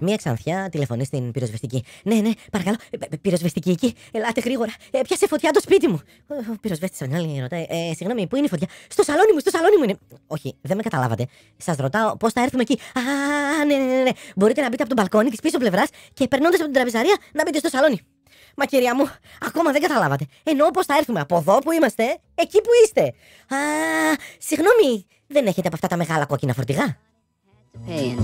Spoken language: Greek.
Μία ξανθιά τηλεφωνή στην πυροσβεστική. Ναι, ναι, παρακαλώ, ε, πυροσβεστική εκεί, ελάτε γρήγορα. Ε, πιάσε φωτιά το σπίτι μου. Ο πυροσβέστη άλλη ρωτάει, ε, συγγνώμη, πού είναι η φωτιά. Στο σαλόνι μου, στο σαλόνι μου είναι. Όχι, δεν με καταλάβατε. Σας ρωτάω πώς θα έρθουμε εκεί. Α, ναι, ναι, ναι, ναι, Μπορείτε να μπείτε από τον μπαλκόνι της πίσω πλευράς και περνώντας από την τραπεζαρία να μπείτε στο σαλόνι. Μα κυρία μου, ακόμα δεν καταλάβατε. Ενώ πώς θα έρθουμε από εδώ που είμαστε, εκεί που είστε. Α, συγγνώμη, δεν έχετε από αυτά τα μεγάλα κόκκινα φορτηγά. Ε,